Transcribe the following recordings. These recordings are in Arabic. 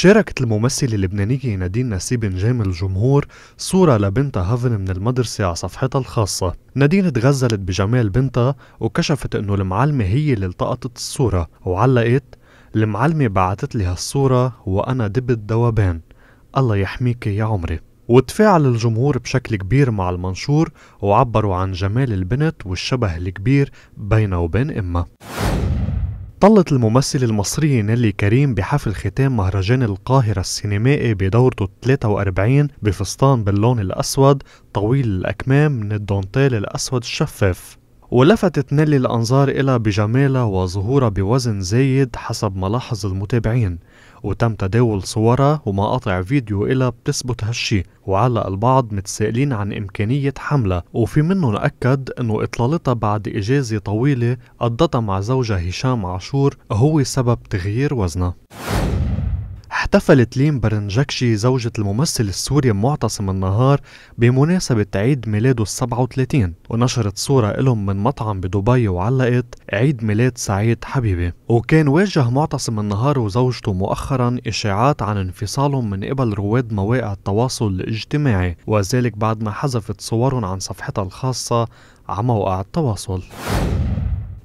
شاركت الممثلة اللبنانية نادين نسيب نجام الجمهور صورة لبنتها هافن من المدرسة على صفحتها الخاصة نادين تغزلت بجمال بنتها وكشفت انه المعلمة هي اللي التقطت الصورة وعلقت المعلمة بعثت لي هالصورة وأنا دبت ذوبان الله يحميك يا عمري وتفاعل الجمهور بشكل كبير مع المنشور وعبروا عن جمال البنت والشبه الكبير بينه وبين إمها طلت الممثلة المصرية نيلي كريم بحفل ختام مهرجان القاهرة السينمائي بدورته 43 بفستان باللون الأسود طويل الأكمام من الدونتيل الأسود الشفاف ولفتت نيلي الأنظار إلى بجمالها وظهورها بوزن زايد حسب ملاحظ المتابعين وتم تداول صورها ومقاطع فيديو إلى بتثبت هالشي وعلق البعض متسائلين عن إمكانية حملة وفي منهم أكد أنه إطلالتها بعد إجازة طويلة قضتها مع زوجها هشام عاشور هو سبب تغيير وزنها احتفلت لين برنجكشي زوجة الممثل السوري معتصم النهار بمناسبة عيد ميلاده السبعة وثلاثين ونشرت صورة لهم من مطعم بدبي وعلقت عيد ميلاد سعيد حبيبي وكان واجه معتصم النهار وزوجته مؤخرا إشاعات عن انفصالهم من قبل رواد مواقع التواصل الاجتماعي وذلك بعد ما حذفت صورهم عن صفحتها الخاصة على مواقع التواصل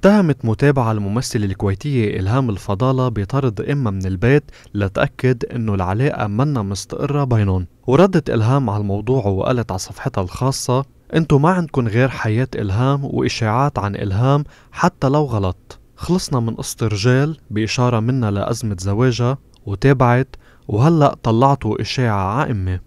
اتهمت متابعة الممثلة الكويتية إلهام الفضالة بطرد إما من البيت لتأكد إنه العلاقة منا مستقرة بينهم وردت إلهام على الموضوع وقالت على صفحتها الخاصة انتو ما عندكن غير حياة إلهام وإشاعات عن إلهام حتى لو غلط خلصنا من قصة رجال بإشارة منا لأزمة زواجها وتابعت وهلأ طلعتوا إشاعة عائمة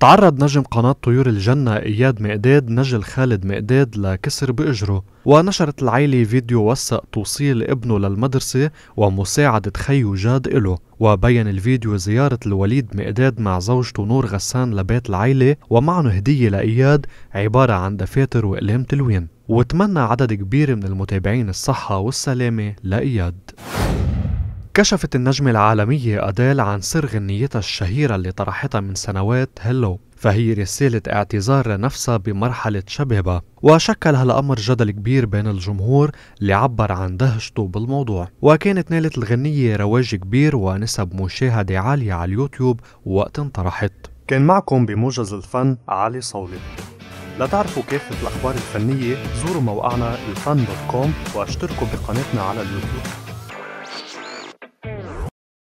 تعرض نجم قناة طيور الجنة إياد مقداد نجل خالد مقداد لكسر بإجره ونشرت العيلة فيديو وثق توصيل ابنه للمدرسة ومساعدة خيه جاد إله وبين الفيديو زيارة الوليد مقداد مع زوجته نور غسان لبيت العيلة ومعهم هدية لإياد عبارة عن دفاتر وأقلام تلوين وتمنى عدد كبير من المتابعين الصحة والسلامة لإياد كشفت النجمة العالمية أديل عن سر غنيتها الشهيرة اللي طرحتها من سنوات هلو فهي رسالة اعتذار لنفسها بمرحلة شبابها وشكل هالأمر جدل كبير بين الجمهور اللي عبر عن دهشته بالموضوع وكانت نالت الغنية رواج كبير ونسب مشاهدة عالية على اليوتيوب وقت انطرحت كان معكم بموجز الفن علي صولي لتعرفوا كافة الأخبار الفنية زوروا موقعنا الفن دوت كوم واشتركوا بقناتنا على اليوتيوب